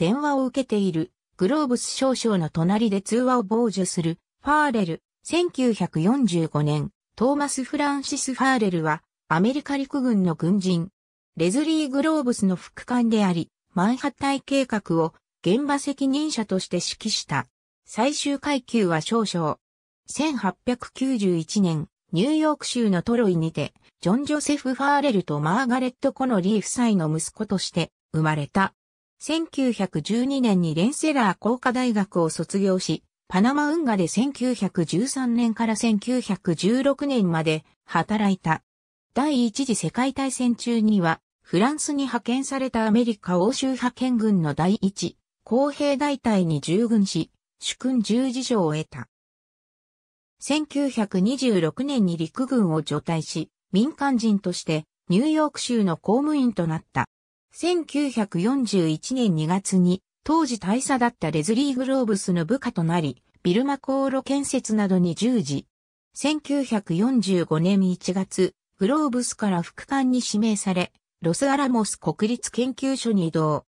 電話を受けている、グローブス少将の隣で通話を傍受する、ファーレル、1945年、トーマス・フランシス・ファーレルは、アメリカ陸軍の軍人、レズリー・グローブスの副官であり、マンハッタイ計画を現場責任者として指揮した。最終階級は少々。1891年、ニューヨーク州のトロイにて、ジョン・ジョセフ・ファーレルとマーガレット・コノリー夫妻の息子として生まれた。1912年にレンセラー工科大学を卒業し、パナマ運河で1913年から1916年まで働いた。第一次世界大戦中には、フランスに派遣されたアメリカ欧州派遣軍の第一、公兵大隊に従軍し、主君十字章を得た。1926年に陸軍を除隊し、民間人としてニューヨーク州の公務員となった。1941年2月に、当時大佐だったレズリー・グローブスの部下となり、ビルマ航路建設などに従事。1945年1月、グローブスから副官に指名され、ロスアラモス国立研究所に移動。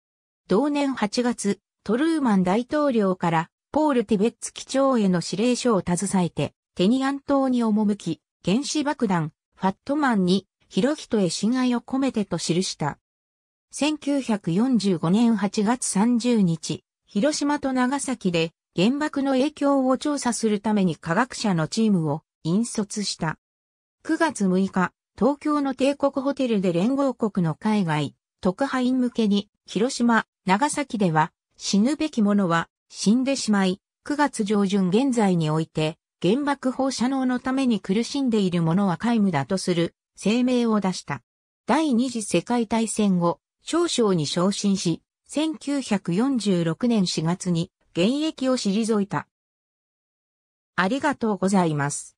同年8月、トルーマン大統領からポール・ティベッツ機長への指令書を携えて、テニアン島に赴き、原子爆弾、ファットマンに、ヒロヒトへ死害を込めてと記した。1945年8月30日、広島と長崎で原爆の影響を調査するために科学者のチームを引率した。9月6日、東京の帝国ホテルで連合国の海外、特派員向けに、広島、長崎では、死ぬべき者は死んでしまい、9月上旬現在において、原爆放射能のために苦しんでいる者は皆無だとする声明を出した。第二次世界大戦後、少将に昇進し、1946年4月に現役を退いた。ありがとうございます。